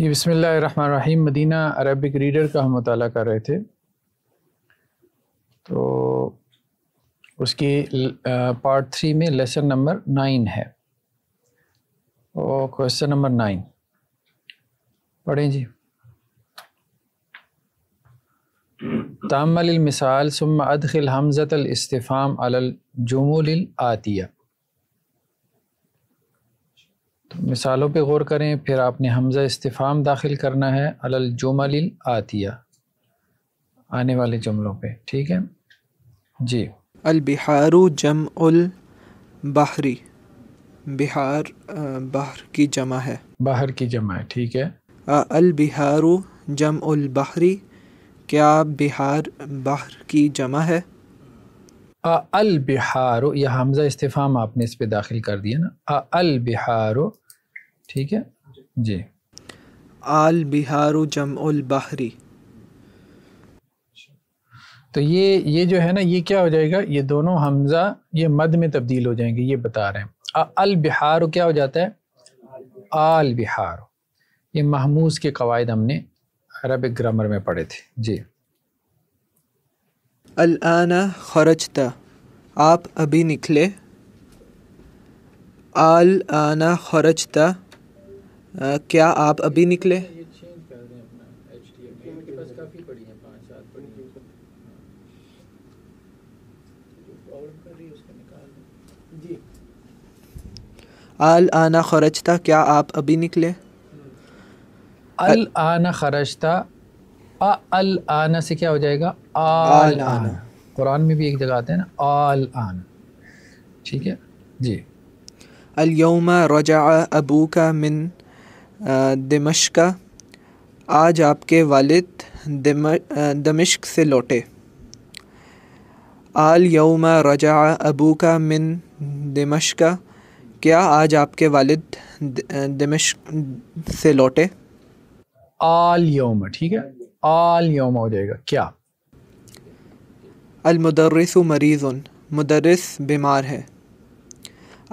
जी Rahim Madinah Arabic reader का हम मताल कर रहे थे तो उसकी पार्ट थ्री में लेसन नंबर नाइन है और क्वेश्चन नंबर नाइन पढ़ें जी तामल मिसाल सुम अदखिल हमजत इस्तफ़ाम अलजमूल आतिया तो मिसालों पे गौर करें फिर आपने हमज़ा इस्तेफ़ाम दाखिल करना है अलल जुमल आतिया आने वाले जुमलों पे ठीक है जी बिहारु जम उल बाहरी बिहार बाहर की जमा है बाहर की जमा है ठीक है अल बिहारु जम उल बाहरी क्या बिहार बाहर की जमा है अल बिहारो यह हमज़ा इस्तेफ़ाम आपने इस पर दाखिल कर दिया ना अल बिहारो ठीक है जी आल जम उल बहरी तो ये ये जो है ना ये क्या हो जाएगा ये दोनों हमजा ये मद में तब्दील हो जाएंगे ये बता रहे हैं अल बिहार क्या हो जाता है आल बिहार ये महमूस के कवायद हमने अरबिक ग्रामर में पढ़े थे जी अल आना खरजता आप अभी निकले आल आना खरजता क्या आप अभी निकले आल आना खरजता क्या आप अभी निकले अल आना खरजता आ अल आना से क्या हो जाएगा आल आना कुरान में भी एक जगह आते हैं ना आल आना ठीक है जी अलयम रजा अबू का मिन का आज आपके वालिद दमिश्क से लौटे आल यौमा रजा अबू का मिन का क्या आज आपके वालिद दमिश्क से लौटे आल यौम ठीक है आल यौम हो जाएगा क्या अलमदरस मरीज़ मदरस बीमार है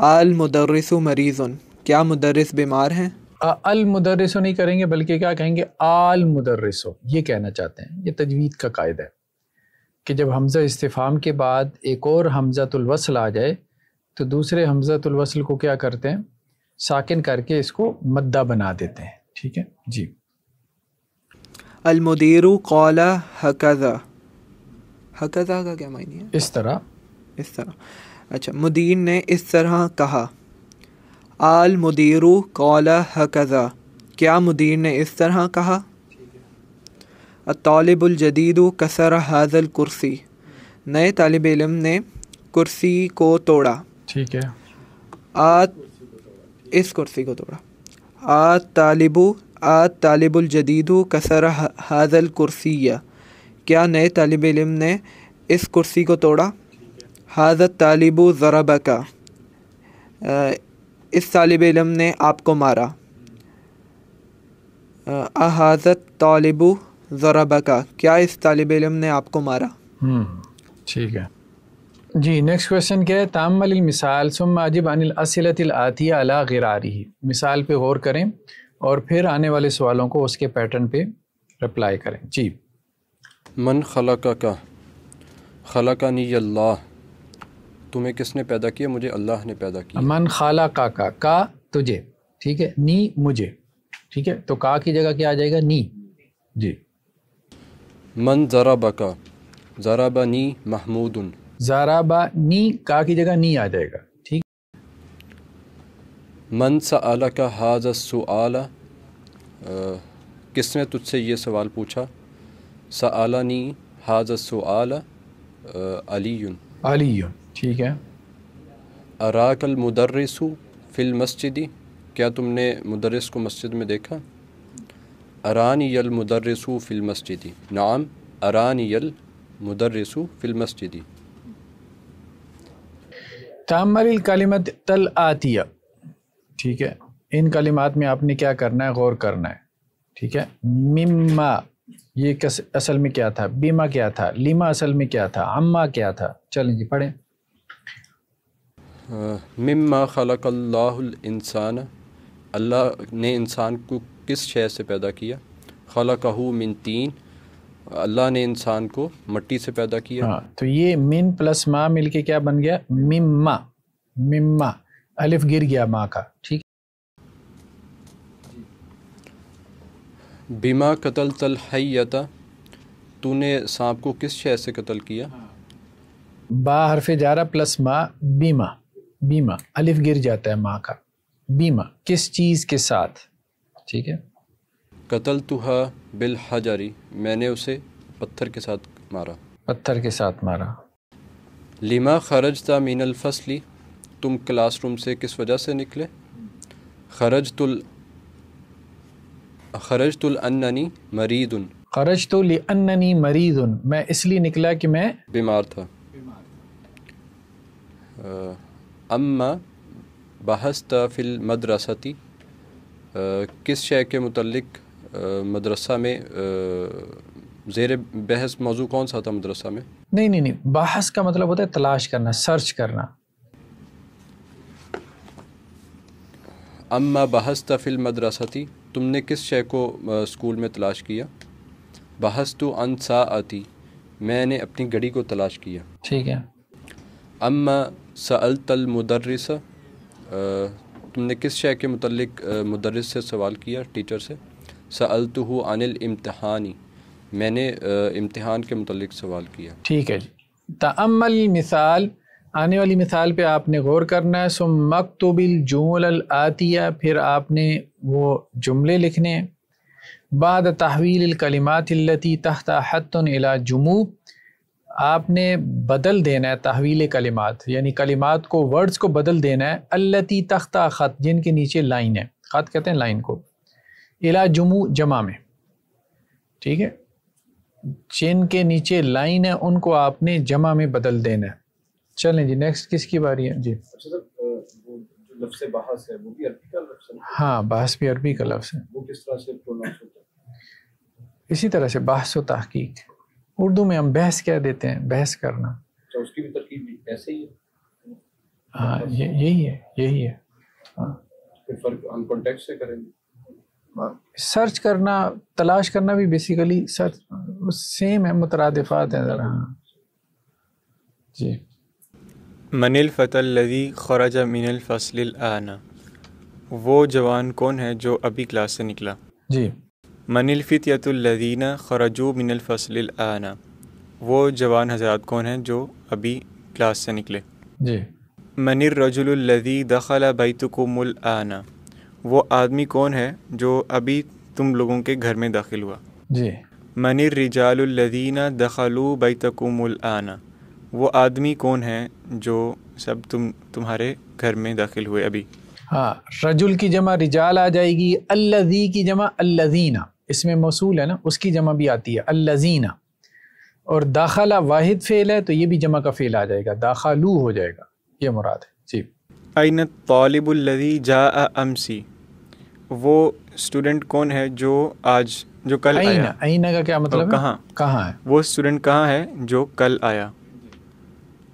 आल मदरस मरीज़ क्या मदरस बीमार हैं अल मुदरसो नहीं करेंगे बल्कि क्या कहेंगे आल मुदरसो ये कहना चाहते हैं ये तजवीद का कायदा है कि जब हमज़ा इस्तीफ़ाम के बाद एक और हमज़ातुलवसल आ जाए तो दूसरे हमज़ातुलवसल को क्या करते हैं साकिन करके इसको मद्दा बना देते हैं ठीक है जी अलमुदेरु कौला हकदा हकदा का क्या मायने है इस तरह इस तरह अच्छा मुदीन ने इस तरह कहा आल मुदीरु कौला हकज़ा क्या मुदीर ने इस तरह कहा जदीदु कसर हाजल कुर्सी नए तालब इलम ने कुर्सी को तोड़ा ठीक है आत इस कुर्सी को तोड़ा आ तालिबु आ जदीदु कसर हाजल कुर्सी या क्या नए तालब इलम ने इस कुर्सी को तोड़ा हाजत तालिबु ज़रबका का इस तालब इलम ने आपको मारा अहाजत तालिबू ज़राबका क्या इस तालब इलम ने आपको मारा हम्म, ठीक है जी नेक्स्ट क्वेश्चन क्या है तामल मिसाल सुम अजिब अनिल असिलतिल अला गिरारी मिसाल पे गौर करें और फिर आने वाले सवालों को उसके पैटर्न पे रिप्लाई करें जी मन खलका का नी अल्लाह तुम्हें किसने पैदा किया मुझे अल्लाह ने पैदा किया मन खाला का का का तुझे ठीक है नी मुझे ठीक है तो का की जगह क्या आ जाएगा नी जी मन ज़राबा का ज़राबा नी महमूद ज़राबा नी का की जगह नी आ जाएगा ठीक मन सला का हाजा सुआला किसने तुझसे ये सवाल पूछा सला नी हाजा सुआला अली अली ठीक है अराकल मुदर्रस फिल मस्जिदी क्या तुमने मुदरस को मस्जिद में देखा अरानी यल मुदर्रसू फिल मस्जिदी नाम अरानी यल मुदर्रसू फिल मस्जिदी तमल कलिमत तल आतिया ठीक है इन कलिमात में आपने क्या करना है गौर करना है ठीक है मिम्मा ये कस, असल में क्या था बीमा क्या था लीमा असल में क्या था अम्मा क्या था चलें जी पढ़ें मम्मा खलकल्लासान अल्लाह ने इंसान को किस शय से पैदा किया खलकहू मिन तीन अल्लाह ने इंसान को मट्टी से पैदा किया हाँ, तो ये मिन प्लस माँ मिल के क्या बन गया मिम्मा मिम्मा अलिफ गिर गया माँ का ठीक बीमा कतल तल हयता तूने सांप को किस शय से कत्ल किया हाँ। बा हरफे जारा प्लस माँ बीमा बीमा अलिफ गिर जाता है माँ का बीमा किस चीज़ के साथ ठीक है कतल तुहा बिल हजारी मैंने उसे पत्थर के साथ मारा पत्थर के साथ मारा लिमा खरज था मीनल फसली तुम क्लासरूम से किस वजह से निकले खरज तुल खरज तुल अन्नानी मरीद उन खरज तो ली अन्नानी मरीद उन मैं इसलिए निकला कि मैं बीमार था, बीमार था। आ, अम्मा बहस्त फिल मदरसती किस शय के मतलब मदरसा में जेर बहस मौजू कौन सा था मदरसा में नहीं नहीं नहीं बहस का मतलब होता है तलाश करना सर्च करना अम्मा बहस तफिल मदरसती तुमने किस शय को स्कूल में तलाश किया बहस तो अनसा आती मैंने अपनी घड़ी को तलाश किया ठीक है अम्मा सल तलमदरस तुमने किस शय के मतलब मदरस से सवाल किया टीचर से सल तो अनिल इम्तहानी मैंने इम्तहान के मतलब सवाल किया ठीक है जी तमल मिसाल आने वाली मिसाल पे आपने गौर करना है सो मकतुबिल जुमल आतिया फिर आपने वो जुमले लिखने बाद तहवील कलिमाती तहत हतन अला जुमू आपने बदल देना है तहवील कलिमात यानी कलिमात को वर्ड्स को बदल देना है अल्लती तख्ता ख़त जिनके नीचे लाइन है ख़त कहते हैं लाइन को इला जमू जमा में ठीक है जिनके नीचे लाइन है उनको आपने जमा में बदल देना है चलें जी नेक्स्ट किसकी बारी है जी अच्छा लफ्ज़ बहस है वो भी अरबी का लफ्ज़ है हाँ बहस भी अरबी का लफ्ज़ है वो किस तरह से इसी तरह से बहस व तहकीक उर्दू में हम बहस कह देते हैं बहस करना तो उसकी भी तरकीब ऐसे ही है हाँ ये यही है यही है हाँ से करेंगे सर्च करना तलाश करना भी बेसिकली सर्च सेम है मुतरदफ़ात हैं ज़रा हाँ जी मनिल फ़तलवी खराज मिनल फसल आना वो जवान कौन है जो अभी क्लास से निकला जी मनफ़ितयतुल्लदीना खरजू मिनफ़सलाना वो जवान हजरात कौन हैं जो अभी क्लास से निकले जी मनिर रजुल्लदी दखला बैतुकुमलाना वो आदमी कौन है जो अभी तुम लोगों के घर में दाखिल हुआ जी मनिर रिजालदीना दखलू बैतकुमलाना वो आदमी कौन है जो सब तुम तुम्हारे घर में दाखिल हुए अभी हाँ रजुल की जमा रिजाल आ जाएगी अल्लजी की जमा अल्लजीना इसमें मौसूल है ना उसकी जमा भी आती है अल्लजीना और दाखला वाहिद फ़ेल है तो ये भी जमा का फ़ेल आ जाएगा दाखालू हो जाएगा ये मुराद है जी आइन तालिबुल्लजी जा अमसी वो स्टूडेंट कौन है जो आज जो कल आईना, आया आईना का क्या मतलब कहाँ कहाँ है वो स्टूडेंट कहाँ है जो कल आया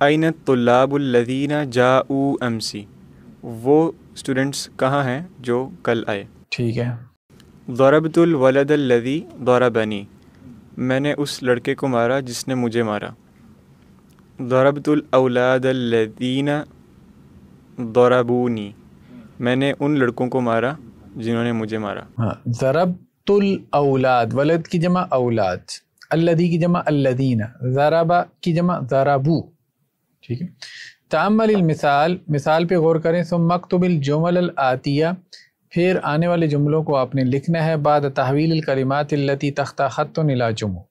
आइन तुल्लाबुल्लजीना जा अमसी वो स्टूडेंट्स कहाँ हैं जो कल आए ठीक है दौरबतुल वलदल्लवी दौरा बनी मैंने उस लड़के को मारा जिसने मुझे मारा दौरबतुल अवलादल्लदीना दौराबूनी मैंने उन लड़कों को मारा जिन्होंने मुझे मारा हाँ ज़रबतुल वलद की जमा औलाद अल्लदी की जमा अल्लदीना ज़राबा की जमा ज़राबू ठीक है तामल मिसाल मिसाल पे गौर करें सो मकतबिल जुमल आतिया फिर आने वाले जुमलों को आपने लिखना है बाद तहवील कलिमात तख्ता ख़त नीला जुमो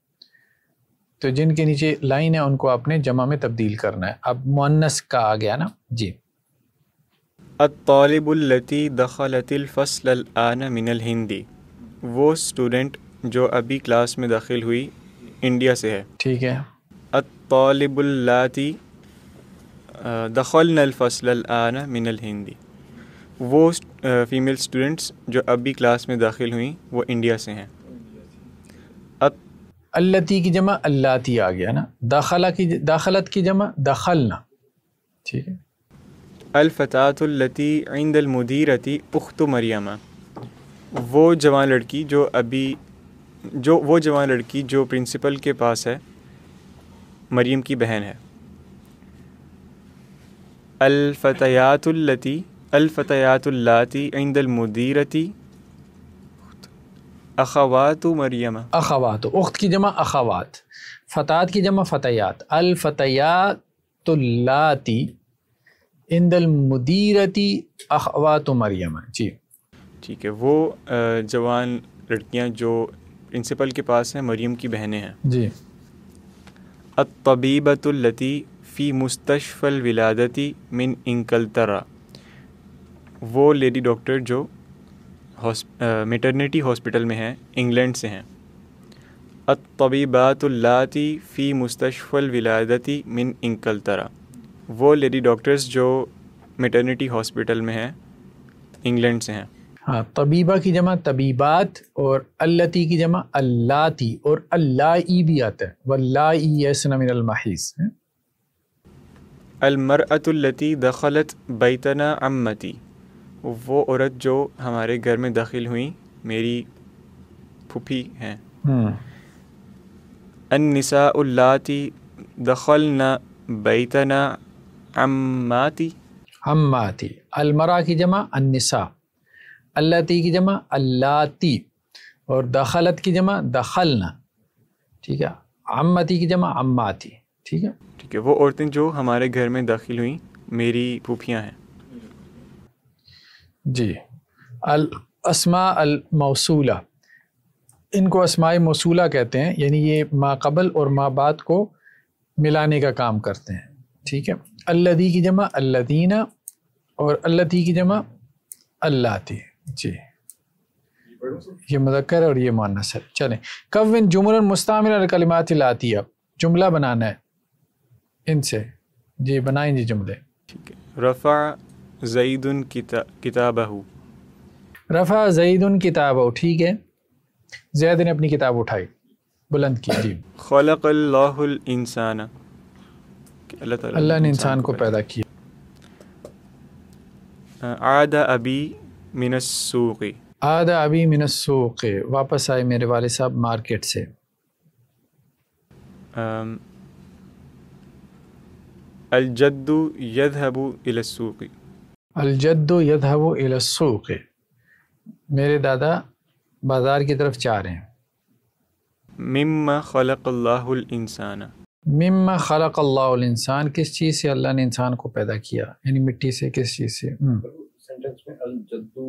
तो जिनके नीचे लाइन है उनको आपने जमा में तब्दील करना है अब मुन्नस का आ गया ना जी अतालबुल्लती दखलतिलफसल आना मिनल हिंदी वो स्टूडेंट जो अभी क्लास में दाखिल हुई इंडिया से है ठीक है अतालबुल्लाती दखल नलफसल आना मिनल हिंदी वो फीमेल स्टूडेंट्स जो अभी क्लास में दाखिल हुई वो इंडिया से हैं अब अल्लती की जमा अल्लाती आ गया ना दाखला की दाखलत की जमा दाखलना ठीक है अलफ़तातुल्लती इंदलमदीरती उख्त मरियमा वो जवान लड़की जो अभी जो वो जवान लड़की जो प्रिंसिपल के पास है मरीम की बहन है अलफ़तयातुल्लती अलफ़तयातुल्लाती इंदलमदीरती अखवात मरियम अखवात की जमा अखवात फ़तात की जमा फ़तयात अलफ़तयातुल्लाती इंदलमदीरती अखवात मरियम जी ठीक है वो जवान लड़कियाँ जो प्रिंसिपल के पास हैं मरियम की बहनें हैं जी अतबीबतुल्लती फ़ी मुस्तफ़ल विलादती मिन इंकल तरा वो लेडी डॉक्टर जो मेटर्निटी हॉस्पिटल में हैं इंग्लैंड से हैं अबीबातुल्लाती फ़ी मुस्तफ़ल विलादती मिन इंकलतरा वो लेडी डॉक्टर्स जो मेटर्निटी हॉस्पिटल में हैं इंग्लैंड से हैं हाँ तबीबा की जमा तबीबात और अल्लती की जमा अल्लाती और अल्ला भी आता है वल्लास अलमरअतुल्लती दखलत बैतना अम्मती वो औरत जो हमारे घर में दाखिल हुई मेरी फूफी हैं अनसाती दखल न बैतना अम्माती अम्माती अलमरा की जमा अनसा अल्लाती की जमा अल्लाती और दखलत की जमा दखलना ठीक है अम्मती की जमा अम्माती ठीक है ठीक है वो औरतें जो हमारे घर में दाखिल हुई मेरी फूफियाँ हैं जी अल असमा अल मौसूला इनको अस्माय मौसूला कहते हैं यानी ये माकबल और माँ बाद को मिलाने का काम करते हैं ठीक है अल्लदी की जमा अल्लदीना और अल्लती की जमा अल्लाती जी ये मदक्कर और ये मानस है चलें कवन जुमर मुस्तामिल कलिमात लातिया जुमला बनाना है इनसे जी बनाएं जी जुमले ठीक है रफ़ा जईदन किताबहू रफ़ा जईदन किताब ठीक है जैद ने अपनी किताब उठाई बुलंद की जी खलकल्लासाना अल्लाह ने इंसान को पैदा किया आदा अबी मिनसूख आदा अबी मिनसूख वापस आए मेरे वाले साहब मार्केट से अलजद्दू यदहबू इलसूखी अलजद्दो यदहव इलसूक मेरे दादा बाज़ार की तरफ चाह रहे हैं मम खलक़ल्लासान मम्मा किस चीज़ से अल्लाह ने इंसान को पैदा किया यानी मिट्टी से किस चीज़ से सेंटेंस हम्म।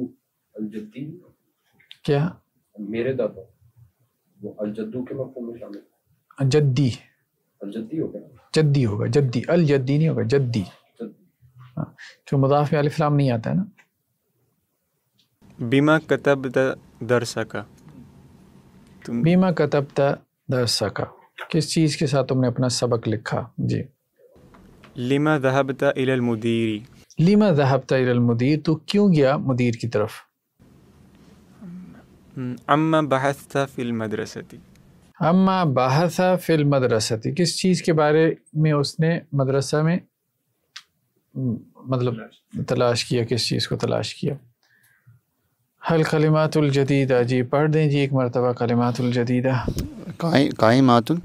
में क्या मेरे दादा वो के में शामिल जद्दी अलजद्दी होगा जद्दी होगा जद्दी अलजद्दी नहीं होगा जद्दी हाँ, जो मुदाफ़ अलफ़लाम नहीं आता है ना बीमा कतब दरसका तुम बीमा कतब दरसका किस चीज़ के साथ तुमने अपना सबक लिखा जी लिमा दहबता इलल मुदीरी लिमा दहबता इलल मुदीर तो क्यों गया मुदीर की तरफ हम्म, अम्मा बहसा फिल मदरसती अम्मा बहसा फिल मदरसती किस चीज़ के बारे में उसने मदरसा में मतलब तलाश किया किस चीज़ को तलाश किया हल कलिमातुलजदीदा जी पढ़ दें जी एक मरतबा कलिमातुलजदीदा काई मातुल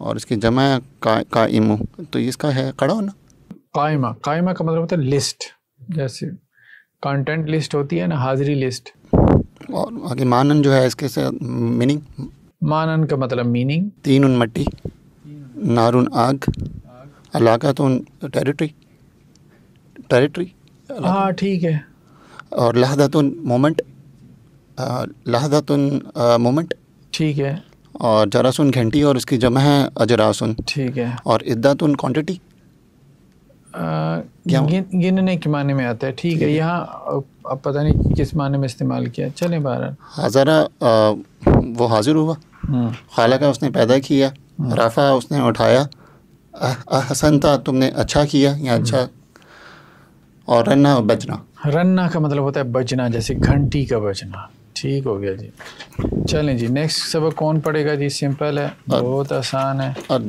और इसकी जमा का, काइम तो इसका है खड़ा होना कायमा कायमा का मतलब होता है लिस्ट जैसे कंटेंट लिस्ट होती है ना हाजिरी लिस्ट और आगे मानन जो है इसके से मीनिंग मानन का मतलब मीनिंग तीन उन मट्टी नारुन आग, आग। अलाका तो टेरिटरी टेरिटरी हाँ ठीक है और लहदातुन मोमेंट लहदातुन मोमेंट ठीक है और जरासुन घंटी और उसकी जमा है अजरासुन ठीक है और इद्दातुन क्वांटिटी गिनने के माने में आता है ठीक है यहाँ अब पता नहीं किस माने में इस्तेमाल किया चले बारह हज़ारा हाँ, वो हाजिर हुआ हम्म। खाला का उसने पैदा किया हम्म। राफा उसने उठाया था तुमने अच्छा किया या अच्छा हम्म। और रन्ना और बजना रन्ना का मतलब होता है बजना जैसे घंटी का बजना ठीक हो गया जी चलें जी नेक्स्ट सबक कौन पड़ेगा जी सिंपल है बहुत आसान है और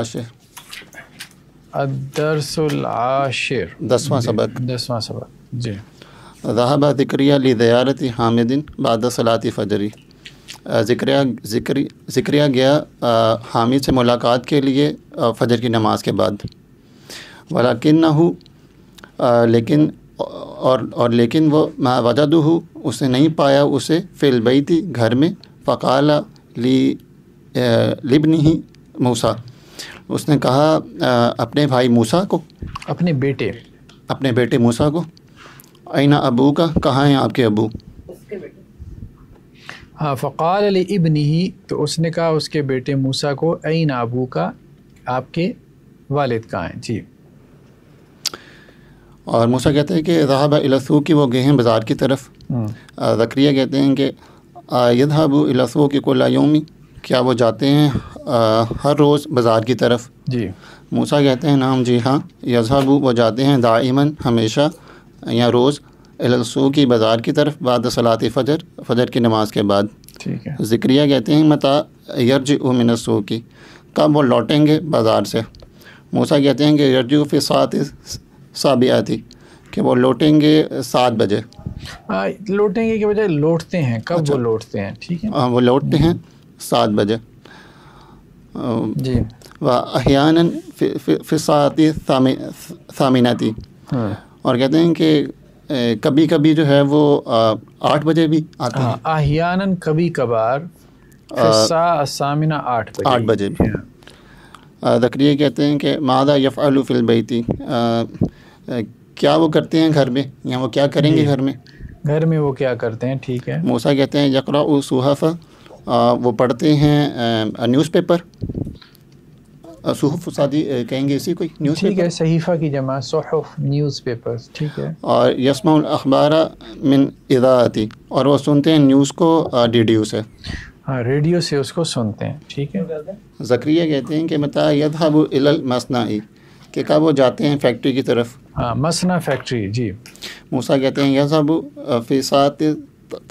आशिर आशिर दसवां सबक दसवां सबक जी रहाबा ज़िक्रिया लिदयारत हामिदिन बाद सलाती फजरी ज़िक्रिया ज़िक्री ज़िक्रिया गया हामिद से मुलाकात के लिए फजर की नमाज के बाद वाला किन्ना वलाकिन लेकिन और और लेकिन वो हूँ उसे नहीं पाया उसे बई थी घर में फ़काला ली लिबनी ही मूसा उसने कहा अपने भाई मूसा को अपने बेटे अपने बेटे मूसा को आईना अबू का कहाँ हैं आपके अबू हाँ फ़क़ाल अली इबनी ही तो उसने कहा उसके बेटे मूसा को आईना अबू का आपके वालिद का हैं जी और मूसा कहते हैं कि रहाब इलासू की वो गए हैं बाज़ार की तरफ हम्म। जक्रिया कहते हैं कि यदहाब इलासू की कोलायोमी क्या वो जाते हैं आ, हर रोज़ बाज़ार की तरफ जी मूसा कहते हैं नाम जी हाँ यजहाब वो जाते हैं दाइमन हमेशा या रोज़ अलसू की बाज़ार की तरफ बाद सलात फ़जर फ़जर की नमाज के बाद जिक्रिया कहते हैं मता यर्ज उमिनसू की कब वो लौटेंगे बाज़ार से मूसा कहते हैं कि यर्जू फ़िसात साबिया थी कि वो लौटेंगे सात बजे लौटेंगे के बजाय लौटते हैं कब अच्छा, वो लौटते हैं ठीक है हाँ वो लौटते हैं सात बजे जी वह अहियान फिसाती थी हाँ। और कहते हैं कि कभी कभी जो है वो आठ बजे भी आते हाँ, हैं अहियान कभी कभार सामिना आठ बजे आठ बजे भी हाँ। जक्रिया कहते हैं कि मादा फिल्म यफ़ल फ़िलबैती क्या वो करते हैं घर में या वो क्या करेंगे घर में घर में वो क्या करते हैं ठीक है मूसा कहते हैं यकरा सुहाफ़ा वो पढ़ते हैं न्यूज़पेपर सूहफ सादी कहेंगे इसी कोई न्यूज़ ठीक है सहीफ़ा की जमा सहफ न्यूज़पेपर ठीक है और यसमा अखबार मिन इदाती और वो सुनते हैं न्यूज़ को रेडियो से हाँ रेडियो से उसको सुनते हैं ठीक है जक्रिया कहते हैं कि मता यदहब इलल मसनाई कि कब वो जाते हैं फैक्ट्री की तरफ हाँ मसना फैक्ट्री जी मूसा कहते हैं यह सब फिसात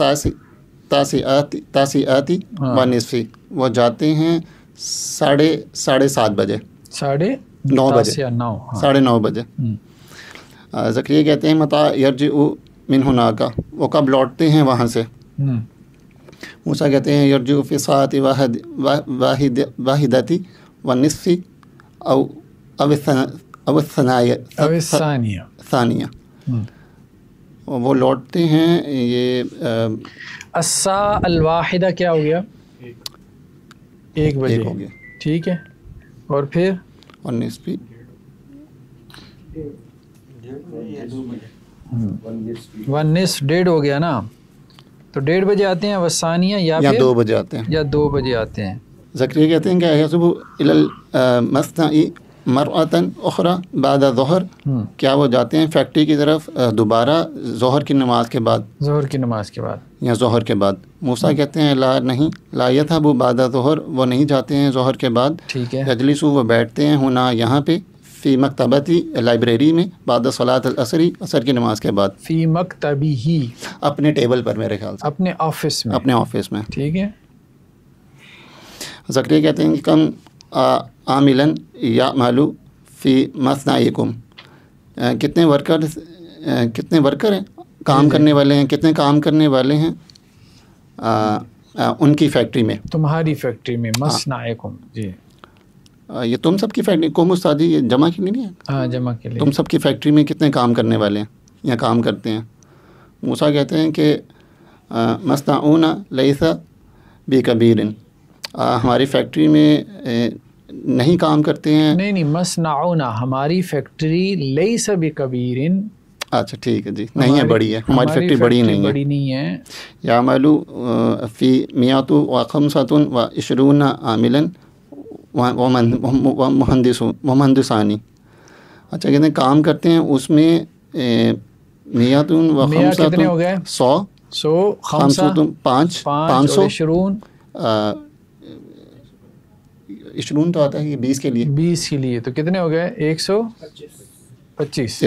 तासी आती तासी आती वो जाते हैं साढ़े साढ़े सात बजे साढ़े नौ बजे नौ हाँ। साढ़े नौ बजे हम्म। जक्रिया कहते हैं मता यर्ज उ मिन हुना का वो कब लौटते हैं वहाँ से हम्म। मूसा कहते हैं यर्ज उ फ़िसात वाहिद वाहिदती व और أو الثنا हम्म। वो लौटते हैं ये असा अलवाहिदा क्या हो गया एक बजे हो गया ठीक है और फिर उन्नीस भी वन डेढ़ हो गया ना तो डेढ़ बजे आते हैं वसानिया या, या दो बजे आते हैं या दो बजे आते हैं जक्रिया कहते हैं कि सुबह मस्त मरअतन उखरा बाद जहर हम्म। क्या वो जाते हैं फैक्ट्री की तरफ दोबारा जहर की नमाज के बाद जहर की नमाज के बाद या जहर के बाद मूसा हम्म। कहते हैं ला नहीं लाइया था वो बाद जहर वो नहीं जाते हैं जहर के बाद ठीक है अजलिसू वो बैठते हैं होना यहाँ पे फ़ी मकतबती लाइब्रेरी में बाद सलात असरी असर की नमाज के बाद फ़ी मकतबी ही अपने टेबल पर मेरे ख्याल से अपने ऑफिस में अपने ऑफिस में ठीक है जक्रिया कहते हैं कि कम आमिलन या मालू फ़ी मसनाकुम कितने वर्कर कितने वर्कर हैं काम करने वाले हैं कितने काम करने वाले हैं उनकी फैक्ट्री में तुम्हारी फैक्ट्री में हाँ। मसनाकुम जी ये तुम सब की फैक्ट्री कोम उस्तादी ये जमा के लिए नहीं है हाँ जमा के लिए तुम सब की फैक्ट्री में कितने काम करने वाले हैं या काम करते हैं मूसा कहते हैं कि मसनाऊना लईसा बे कबीर हमारी फैक्ट्री में नहीं काम करते हैं नहीं नहीं मसनाउना हमारी फैक्ट्री लई सभी कबीरिन अच्छा ठीक है जी नहीं है बड़ी है हमारी फैक्ट्री बड़ी नहीं है बड़ी नहीं है या मालू फ़ी मियाँ तो वाखम सातुन व इशरून आमिलन मुहंदिस अच्छा कहते हैं काम करते हैं उसमें मियातुन व मिया सातुन सौ गए सौ सौ खमसातुन पाँच पाँच सौ स्टूडेंट तो आता है ये बीस के लिए बीस के लिए तो कितने हो गए एक सौ पच्चीस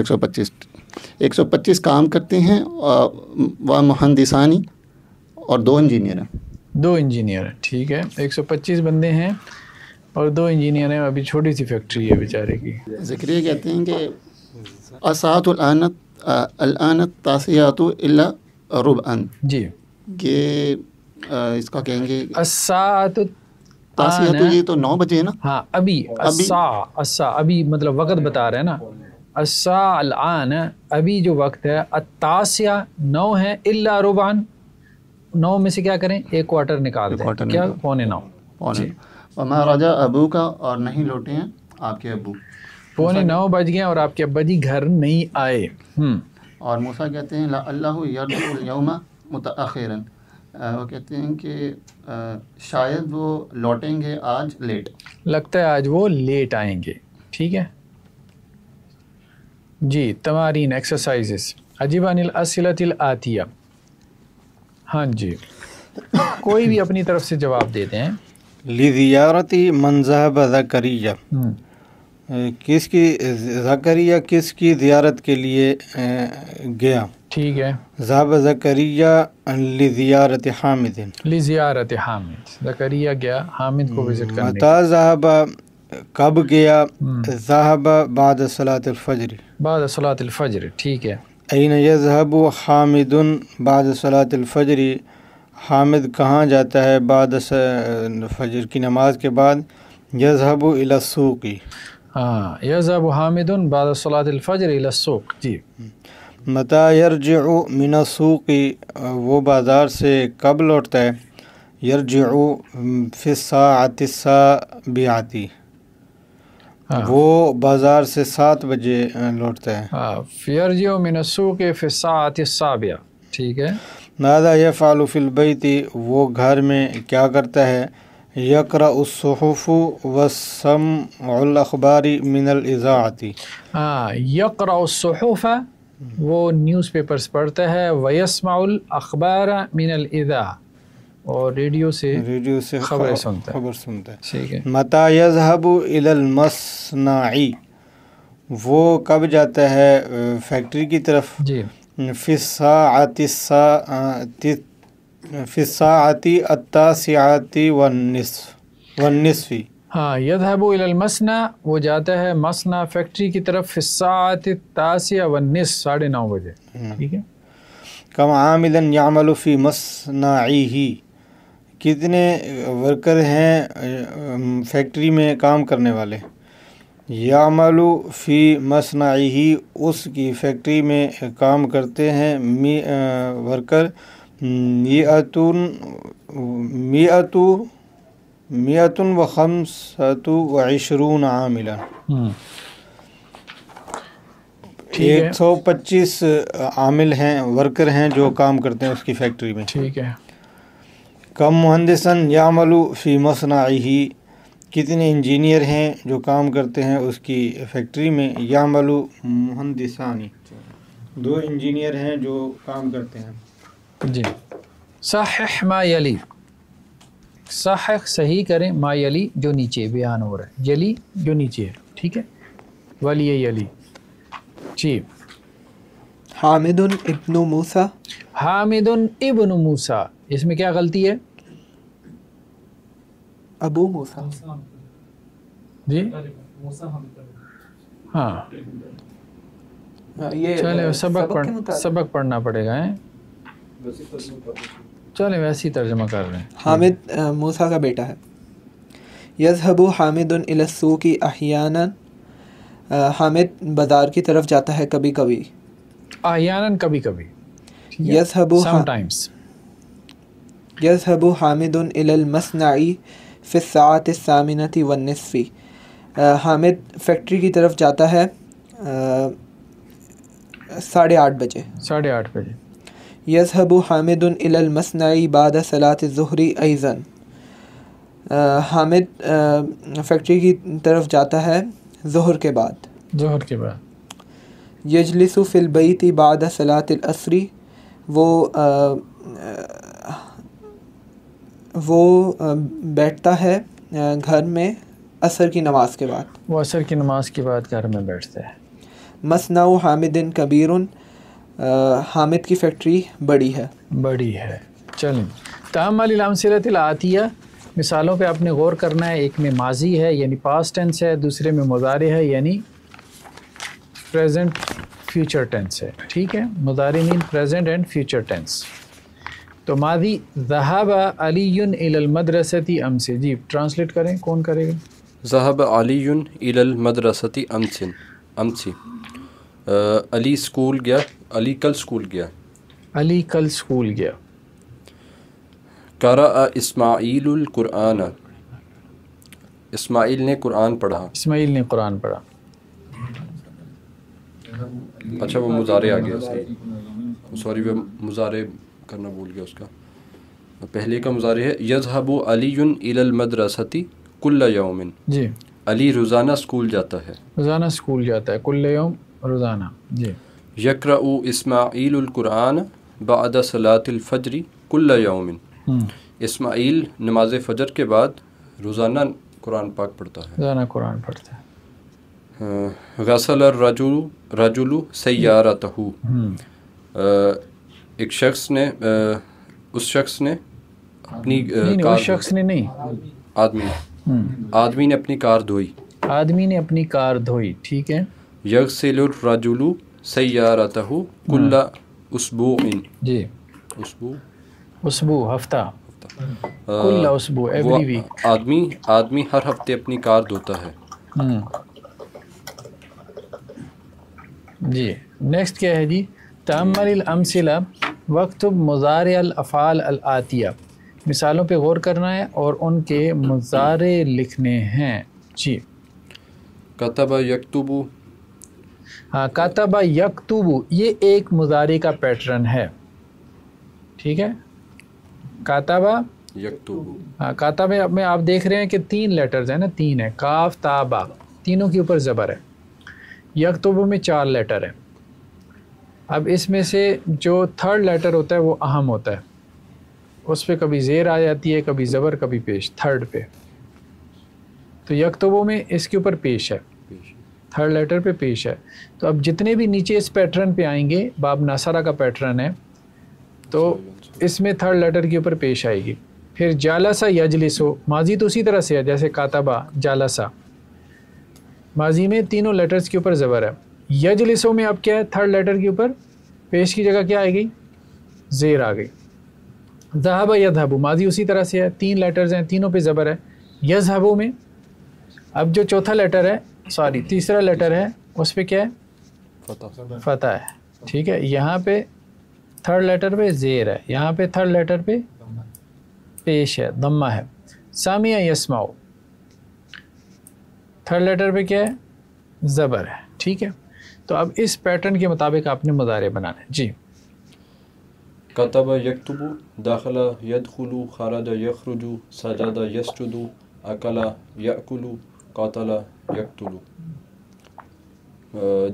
एक सौ पच्चीस काम करते हैं वह मुहंदिसानी और दो इंजीनियर हैं दो इंजीनियर हैं ठीक है एक सौ पच्चीस बंदे हैं और दो इंजीनियर हैं अभी छोटी सी फैक्ट्री है बेचारे की जिक्रिय कहते हैं कि असातुलानत अलानत तासियात अन जी ये इसका कहेंगे असात तासी है हाँ, तो ये तो नौ बजे है ना हाँ अभी असा असा अभी मतलब वक्त बता रहे हैं ना असा अल आन अभी जो वक्त है अतासिया नौ है इल्ला रुबान नौ में से क्या करें एक क्वार्टर निकाल दें क्या पौने नौ पौने हमारा राजा अबू का और नहीं लौटे हैं आपके अबू पौने नौ बज गए और आपके अब्बा जी घर नहीं आए हम्म। और मूसा कहते हैं ला अल्लाह यौमा मुतअखरन वो कहते हैं कि शायद वो लौटेंगे आज लेट लगता है आज वो लेट आएंगे ठीक है जी तमारीन एक्सरसाइजेस अजीब अनिल असिलतिल आतिया हाँ जी कोई भी अपनी तरफ से जवाब देते हैं लिजियारती अदा करिया हम्म। किसकी जकरिया किसकी जियारत के लिए गया ठीक है जाब जकरिया हामिद लिजियारत हामिद जकरिया गया हामिद को हम्म, विजिट करने मता जहाबा कब गया हम्म। जहाबा बाद सलातफ़जर बाद सलातफ़जर ठीक है अन यजहब हामिद बाद सलातफ़जर हामिद कहाँ जाता है बाद फजर की नमाज के बाद यजहब इलासूकी हाँ यज़ब मिनसूकी वो बाज़ार से कब लौटता है यरजू फ़िस्सा आतिस्सा भी आती हाँ। वो बाज़ार से सात बजे लौटता है हाँ यरजू मिनसूक फ़िस्सा आतिस्सा बिया ठीक है नादा थी वो घर में क्या करता है उसहफ़ु वसम अखबारी मिनल इज़ाती हाँ मिनज़ाती यकरफ़ वो न्यूज़ पेपर्स पढ़ता है वयसमाउल अखबार मिनल इज़ा और रेडियो से रेडियो से खबरें सुनते हैं खबर सुनते हैं ठीक है मता यजहबु इलमसनाई वो कब जाता है फैक्ट्री की तरफ जी फिसा फ़िस्साती अत्तासियाती वन्निस हाँ इलमसना वो जाता है मसना फैक्ट्री की तरफ तासिया वन्निस साढ़े नौ बजे हम्म। ठीक है कम आमिलन यामलुफी मसनाई ही कितने वर्कर हैं फैक्ट्री में काम करने वाले यामलु फ़ी मसनाई ही उसकी फैक्ट्री में काम करते हैं मी आ, वर्कर मियतुन मियतु मियतुन व व इशरून आमिला एक सौ पच्चीस आमिल हैं वर्कर हैं जो काम करते हैं उसकी फैक्ट्री में ठीक है कम मुहंदसन यामलु फ़ी मसना ही कितने इंजीनियर हैं जो काम करते हैं उसकी फैक्ट्री में यामलु मुहंदसानी दो इंजीनियर हैं जो काम करते हैं जी मा यली सह सही करें मा यली जो नीचे बयान हो रहा है यली जो नीचे है ठीक है वली यली जी हामिद इब्न मूसा हामिद इब्न मूसा इसमें क्या गलती है अबू मूसा जी हाँ।, हाँ ये सबक पढ़ सबक पढ़ना पड़ेगा है तो चले वैसे ही तर्जमा कर रहे हैं हामिद मूसा का बेटा है यजहबू हामिद इलसू की अहियान हामिद बाज़ार की तरफ जाता है कभी कभी अहियान कभी कभी यजहबू समटाइम्स यजहबू हामिद इलमसनाई फ़िसात सामिनती वनसफ़ी हामिद फैक्ट्री की तरफ जाता है साढ़े आठ बजे साढ़े आठ बजे यसहब हामिद मसनाई बाद सलात ज़हरी ऐज़न हामिद फैक्ट्री की तरफ जाता है जहर के बाद जहर के बाद यजलिसु फिल बैत बाद सलात असरी वो आ, वो बैठता है घर में असर की नमाज के बाद वो असर की नमाज के बाद घर में बैठता है मसना हामिदिन कबीर आ, हामिद की फैक्ट्री बड़ी है बड़ी है चलें तहम तहमल आतिया मिसालों पे आपने गौर करना है एक में माजी है यानी पास टेंस है दूसरे में मुजारे है यानी प्रेजेंट फ्यूचर टेंस है ठीक है मुजारे mean present and future tense तो माजी जहाबा अली मदरसती अम से जी ट्रांसलेट करें कौन करेगा जहाबा अली मदरसती अमसिन अमसी अली स्कूल गया अली कल स्कूल गया अली कल स्कूल गया करा इसमाईल कुरान इसमाइल ने कुरान पढ़ा इसमाइल ने कुरान पढ़ा अच्छा वो मुजारे आ गया सही सॉरी वो मुजारे करना भूल गया उसका पहले का मुजारे है यजहबु अली मदरसती कुल्ला यौमिन जी अली रोज़ाना स्कूल जाता है रोज़ाना स्कूल जाता है कुल्ला यौम रोज़ाना जी यकर इसमाईलकुरान बाद सलातफ़जरी यौमिन हम्म। नमाज फ़जर के बाद रोज़ाना कुरान पाक पढ़ता है रोज़ाना कुरान पढ़ता है गसल रजुल तहू हम्म। एक शख्स ने आ, उस शख्स ने अपनी शख्स ने नहीं आदमी हम्म। आदमी ने अपनी कार धोई आदमी ने अपनी कार धोई ठीक है यगसिलुर्रजुलु सैयारतहु कुल्ला हाँ। उसबूइन जी उसबू उसबू हफ्ता हाँ। कुल्ला उसबू एवरी वीक आदमी आदमी हर हफ्ते अपनी कार धोता है हाँ। जी नेक्स्ट क्या है जी अमसिला वक्त मज़ार अफ़ाल आतिया मिसालों पे गौर करना है और उनके मज़ारे लिखने हैं जी कतब यकतबू हाँ कातबा यकतुबु ये एक मुजारे का पैटर्न है ठीक है कातबा यकतुबु हाँ कातबा में आप देख रहे हैं कि तीन लेटर्स हैं ना तीन है काफ ताबा तीनों के ऊपर ज़बर है यकतुबु में चार लेटर है अब इसमें से जो थर्ड लेटर होता है वो अहम होता है उस पर कभी जेर आ जाती है कभी ज़बर कभी पेश थर्ड पे तो यकतबों में इसके ऊपर पेश है थर्ड लेटर पे पेश है तो अब जितने भी नीचे इस पैटर्न पे आएंगे बाब नासारा का पैटर्न है तो इसमें थर्ड लेटर के ऊपर पेश आएगी फिर जालासा यजलिसो माजी तो उसी तरह से है जैसे काताबा जालसा माजी में तीनों लेटर्स के ऊपर ज़बर है यजलिसो में अब क्या है थर्ड लेटर के ऊपर पेश की जगह क्या आ गई जेर आ गई जहाबा या यदहबू माजी उसी तरह से है तीन लेटर्स हैं तीनों पे ज़बर है यजहबू में अब जो चौथा लेटर है सॉरी तीसरा लेटर है उस पर क्या है फतह है ठीक है यहाँ पे थर्ड लेटर पे जेर है यहाँ पे थर्ड लेटर पे पेश है दम्मा है सामिया यस्माओ थर्ड लेटर पे क्या है ज़बर है ठीक है तो अब इस पैटर्न के मुताबिक आपने मुजारे बनाने जी कतब यकतबु दाखला यदखलू खारदा यखरुजु सजादा यसजुदू अकला यकुलु कतला यकतुलु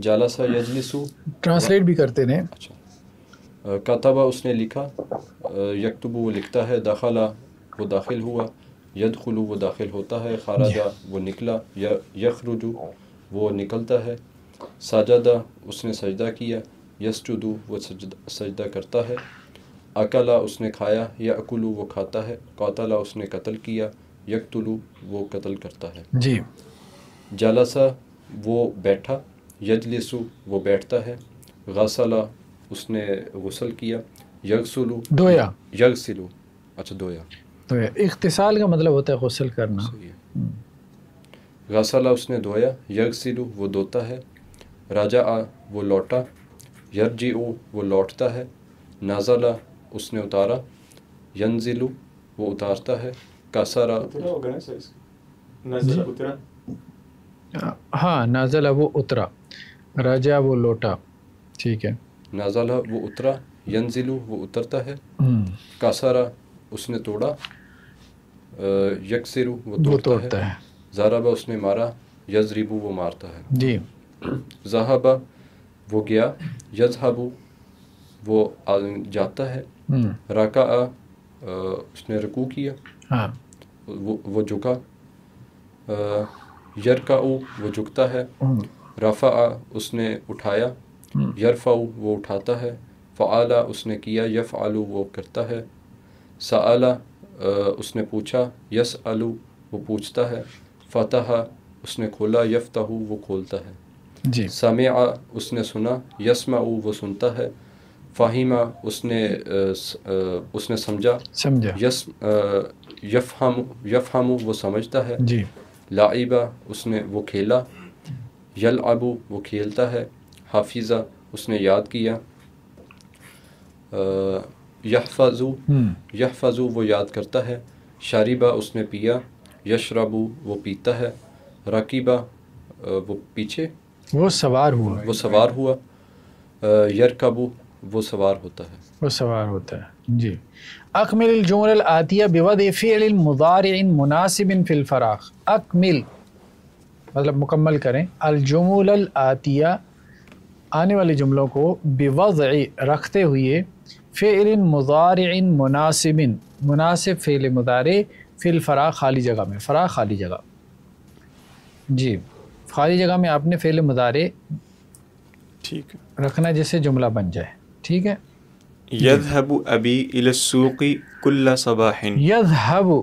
जालसा यजलिसु ट्रांसलेट भी करते रहे अच्छा कतबा उसने लिखा यकतबू वो लिखता है दखला वो दाखिल हुआ यदखलू वो दाखिल होता है खाराजा वो निकला यखरुजु वो निकलता है साजादा उसने सजदा किया यसजुदू वो सजदा करता है अकला उसने खाया या अकुलू वो खाता है कौतला उसने कत्ल किया यकतलू वो कत्ल करता है जी जलासा वो बैठा यजलिसु वो बैठता है गसला उसने गसल किया यगसलू दोया यगसिलू अच्छा दोया तो इख्तिसाल का मतलब होता है गसल करना गसला उसने धोया यगसिलू वो धोता है राजा आ वो लौटा यरजी ओ वो लौटता है नाजला उसने उतारा यंजिलु वो उतारता है कासारा उतरा हाँ नाजल वो उतरा राजा वो लोटा ठीक है नाजल वो उतरा यंजिलु वो उतरता है हम्म। कासारा उसने तोड़ा यकसिरू वो तोड़ता, वो तोड़ता है, है। ज़ाराबा उसने मारा यजरिबू वो मारता है जी जहाबा वो गया यजहाबू वो जाता है हम्म। राका आ, उसने रकू किया हाँ। वो वो झुका यरकाऊ वो झुकता है हम्म। रफ़ा उसने उठाया हम्म। यरफाऊ वो उठाता है फ़ाला उसने किया यफ़ आलू वो करता है सला उसने पूछा यस आलू वो पूछता है फ़तः उसने खोला यफ़तहू वो खोलता है जी समय उसने सुना यसमा वो सुनता है फ़ाहिमा उसने आ, उसने समझा समझा यस यफ हम वो समझता है जी लाइबा उसने वो खेला यल आबू वो खेलता है हाफिज़ा उसने याद किया यहफाजू यहफाजू हम्म। वो याद करता है शारिबा उसने पिया यशराबू वो पीता है रकीबा वो पीछे वो सवार हुआ वो सवार हुआ यरकबू वो सवार होता है वो सवार होता है जी अकमिल الجمل आतिया बिवद फ़िल मुदार मुनासिब फ़िल फ़राख अकमिल मतलब मुकम्मल करें अलजुमल आतिया आने वाले जुमलों को बेवज़ रखते हुए फ़िल मुदार मुनासिबिन मुनासिब फ़िल मुदार फ़िल फ़रा खाली जगह में फ़रा खाली जगह जी खाली जगह में आपने फ़िल मुदारे ठीक रखना जैसे जुमला बन जाए ठीक है यदहब अबी इलसूकी कुल्ला सबाहिन यदहब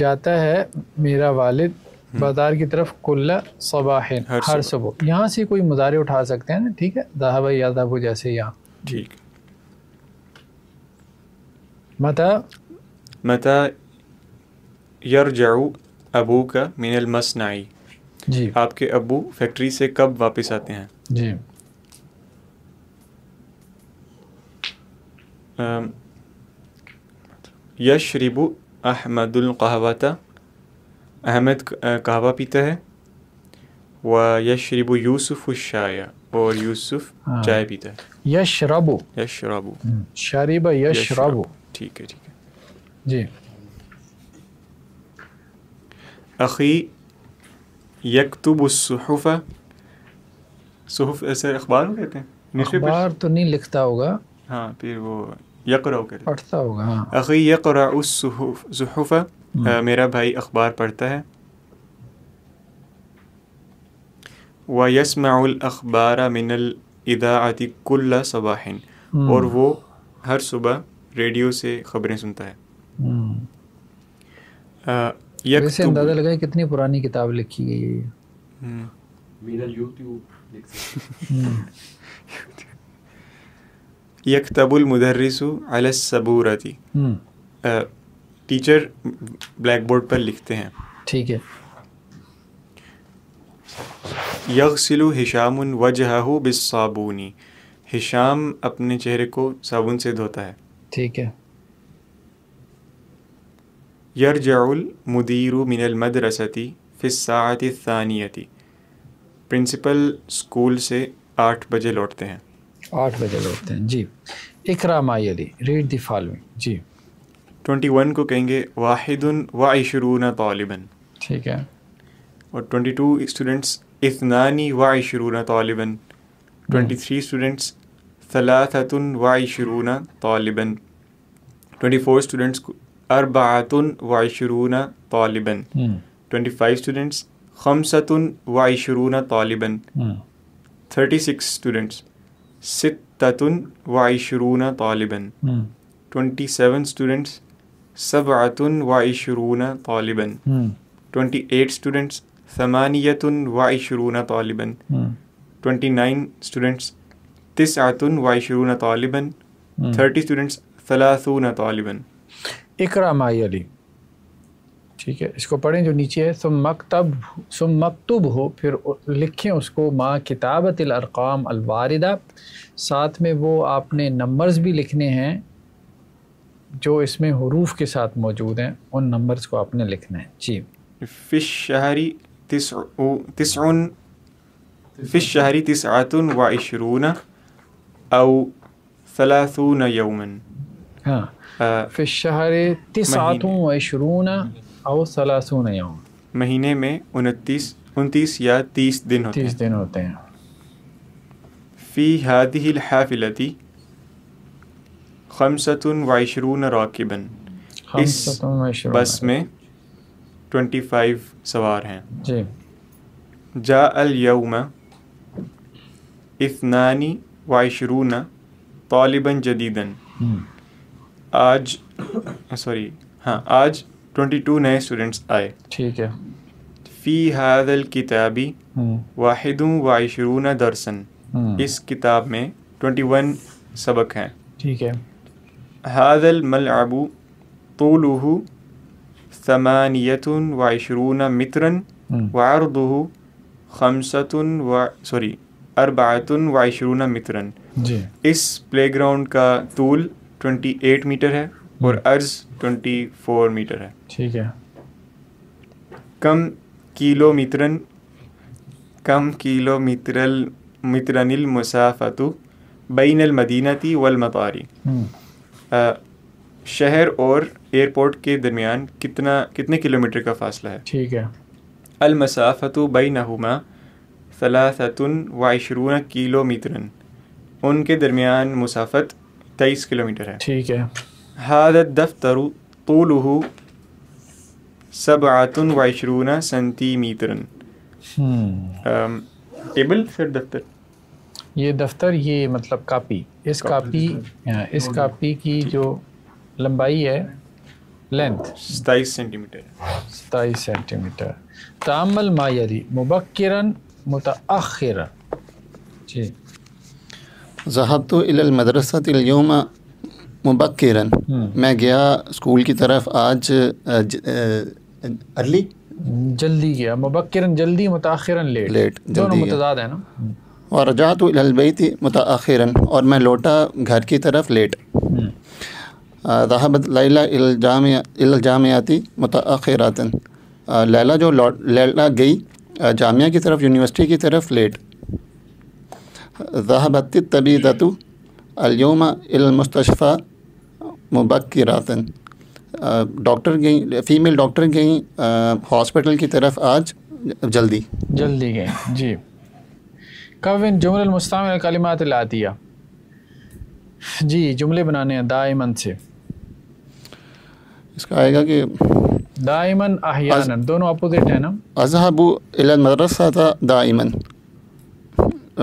जाता है मेरा वालिद हम्म। बाजार की तरफ कुल्ला सबाहिन हर, सुबह यहाँ से कोई मुजारे उठा सकते हैं ना ठीक है दाहब यादहब जैसे यहाँ ठीक मता मता यरजाऊ अबू का मिनल मसनाई जी आपके अबू फैक्ट्री से कब वापस आते हैं जी यशरिबु अहमदुल कहवाता अहमद कहवा पीता है ويشرب يوسف الشاي और यूसुफ चाय पीता है यशरबु यशरबु शरीब यशरबु ठीक है ठीक है जी أخي يكتب الصحف صحف ऐसे अखबार कहते हैं अखबार तो नहीं लिखता होगा हाँ फिर वो यकरा करे पढ़ता होगा हाँ। अखी यकरा उस जहूफ़ा हम्म। मेरा भाई अखबार पढ़ता है व यसमाउल अखबार मिनल इदाआति कुल्ल सबाहिन हम्म। और वो हर सुबह रेडियो से खबरें सुनता है हम्म। वैसे अंदाज़ा लगाए कितनी पुरानी किताब लिखी गई है यकतबुल मुदर्रिसु अलसबूरती टीचर ब्लैक बोर्ड पर लिखते हैं ठीक है यकसिलु हिशाम वजहू बिसाबूनी हिशाम अपने चेहरे को साबुन से धोता है ठीक है यरजाउल मुदीरु मिनल मदरसती फ़िसात थानियती प्रिंसिपल स्कूल से आठ बजे लौटते हैं आठ बजे लौटते हैं जी इकरा माई अली रीड द फॉलोइंग जी ट्वेंटी वन को कहेंगे वाहिदुन वाइशरून तालिबन ठीक है और ट्वेंटी टू स्टूडेंट्स इतनानी वाइशरून तालिबन ट्वेंटी थ्री स्टूडेंट्स थलाथतन वाइशरून तालिबन ट्वेंटी फोर स्टूडेंट्स अरबातन वाइशरून तालिबन हम्म। ट्वेंटी फाइव स्टूडेंट्स खमसतन वाइशरून तालिबन हम्म। थर्टी सिक्स स्टूडेंट्स सिततुन वाइशरून तालिबन ट्वेंटी सेवन स्टूडेंट्स सबातुन वाइशरून तालिबन ट्वेंटी एट स्टूडेंट्स थमानियतुन वाइशरून तालिबन ट्वेंटी नाइन स्टूडेंट्स तिसआतुन वाइशरून तालिबन थर्टी स्टूडेंट्स थलाथून तालिबन इकरा माई अली ठीक है इसको पढ़ें जो नीचे है सुम मकतब सुम मकतुब हो फिर लिखें उसको माँ किताबत अरकाम अलवारदा साथ में वो आपने नंबर्स भी लिखने हैं जो इसमें हरूफ के साथ मौजूद हैं उन नंबर्स को आपने लिखना है जी फ़िश शहरी तिसउन फ़िश शहरी तिसआतन व इशरून अव सलासून यौमन हाँ फ़िश शहर तिसआतन व इशरून सलासून यौम महीने में उनतीस उनतीस या तीस दिन होते तीस दिन होते हैं फ़ी हादिल हाफिलती खमसतुन वाइशरून राकिबन इस बस में ट्वेंटी फाइव सवार हैं जी जा अल यौम इफनानी वाइशरून तालिबन जदीदन हम्म। आज सॉरी हाँ आज ट्वेंटी टू नए स्टूडेंट्स आए ठीक है फ़ी हादल किताबी हम्म। वाहिदों वाइशरून दर्शन हम्म। इस किताब में ट्वेंटी वन सबक हैं ठीक है हादल मल मलबू तोलूहू समानियतन वाशरून मित्रन हम्म। वारदू खमसतन व सॉरी अरबातन वाशरून मित्रन जी इस प्लेग्राउंड का तूल एट मीटर है और अर्ज 24 मीटर है ठीक है कम किलोमीटरन कम किलोमीटरल मित्रनिल मुसाफतु बैन मदीनती वल मतारी हम्म। शहर और एयरपोर्ट के दरमियान कितना कितने किलोमीटर का फासला है ठीक है अलमसाफत बैनहुमा सलासतुन वाइशरून किलोमीटर उनके दरमियान मुसाफत तेईस किलोमीटर है ठीक है हादफ्तर तूलह सबातन वाइशरून सेंटीमीटर टेबल फिर दफ्तर ये दफ्तर ये मतलब कापी इस कापी हाँ, इस कापी की जो लंबाई है लेंथ सताईस सेंटीमीटर सताईस सेंटीमीटर तामल मायरी मुबक्किरन मुतअखिरन जी ज़हबतु इलल मदरसा तिल्योमा मुबक्रन हम्म। मैं गया स्कूल की तरफ आज अर्ली जल्दी गया मुबक्रन जल्दी मुताखिरन लेट लेट दोनों मुतजाद है ना हम्म। और तो अलबई थी मुताखिरन और मैं लौटा घर की तरफ लेट रहाबत हम्म। लैला इल्जामियाती लैला जो लैला गई जामिया की तरफ यूनिवर्सिटी की तरफ लेट रहाबत तबीदतु अलोमा इलमुस्तफ़ा मुबकरातन डॉक्टर गई फीमेल डॉक्टर गई हॉस्पिटल की तरफ आज जल्दी जल्दी गई जी कब जुमल मुस्तामिल कलिमात लातिया जी जुमले बनाने हैं दायमन से इसका आएगा कि दायमन अहियान अज... दोनों अपोजिट है ना अजहबू इला मदरसा था दायमन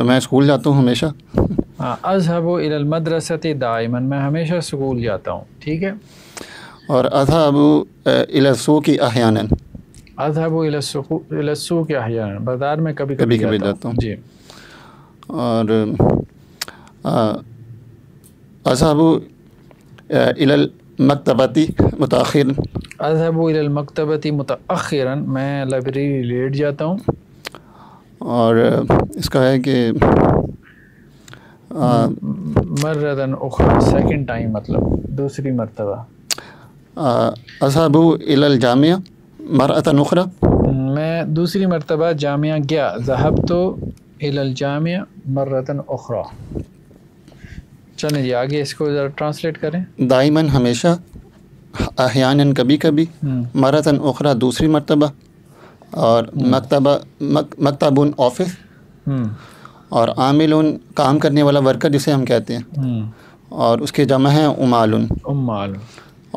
मैं स्कूल जाता हूँ हमेशा हाँ, अजहब इलमदरसत दायमन मैं हमेशा स्कूल जाता हूँ ठीक है और अजहब इलसू की अहयानन अजहब इलसू की अहयानन बाज़ार में कभी कभी कभी जाता हूँ जी और अजहब इलल मकतबती मुताखिर अजहब मकतबती मुताखिर मैं लाइब्रेरी लेट जाता हूँ और इसका है कि मर्रदन उखरा सेकंड टाइम मतलब दूसरी मरतबा असहाबू जामिया मरतन उखरा मैं दूसरी मरतबा जामिया गया जहब तो इलल उखरा चलें जी आगे इसको ट्रांसलेट करें दाइमन हमेशा अहियान कभी कभी हम्म। मरतन उखरा दूसरी मरतबा और हम्म। मकतबा मक, मकतबन ऑफिस हम्म। और आमिल उन काम करने वाला वर्कर जिसे हम कहते हैं हम्म। और उसके जमा है उमाल उमाल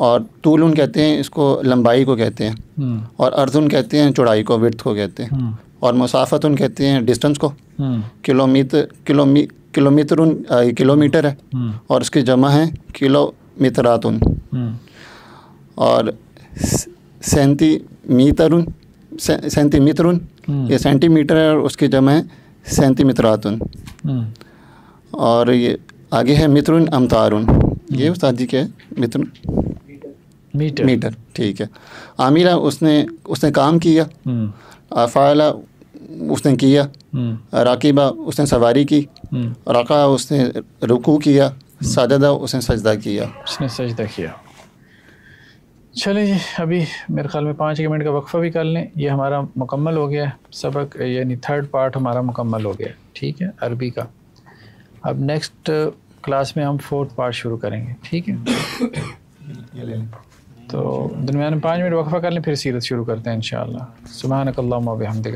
और तूल कहते हैं इसको लंबाई को कहते हैं हम्म। और अर्जुन कहते हैं चौड़ाई को वर्थ को कहते हैं हम्म। और मुसाफत उन कहते हैं डिस्टेंस को किलोमीटर किलोमी किलोमीटर उन किलोमीटर है और उसकी जमा है किलोमीतरात उन और सेंटीमीतर उन सेंटीमीतर उन ये सेंटीमीटर है और उसकी जमा है सैंती मित्रातुन हम्म। और ये आगे है मित्रुन अमतारुन ये हम्म। उस्ताद जी के मित्र मीटर मीटर ठीक है आमिरा उसने उसने काम किया हम्म। आफाला उसने किया राकीबा उसने सवारी की रका उसने रुकू किया साजदा उसने सजदा किया उसने सजदा किया चलें जी अभी मेरे ख्याल में पाँच एक मिनट का वक्फा भी कर लें ये हमारा मुकम्मल हो गया है सबक यानी थर्ड पार्ट हमारा मुकम्मल हो गया ठीक है अरबी का अब नेक्स्ट क्लास में हम फोर्थ पार्ट शुरू करेंगे ठीक है तो दरमियान में पाँच मिनट वक्फा कर लें फिर सीरत शुरू करते हैं इन शाला सुबह नकल्ला हमदिन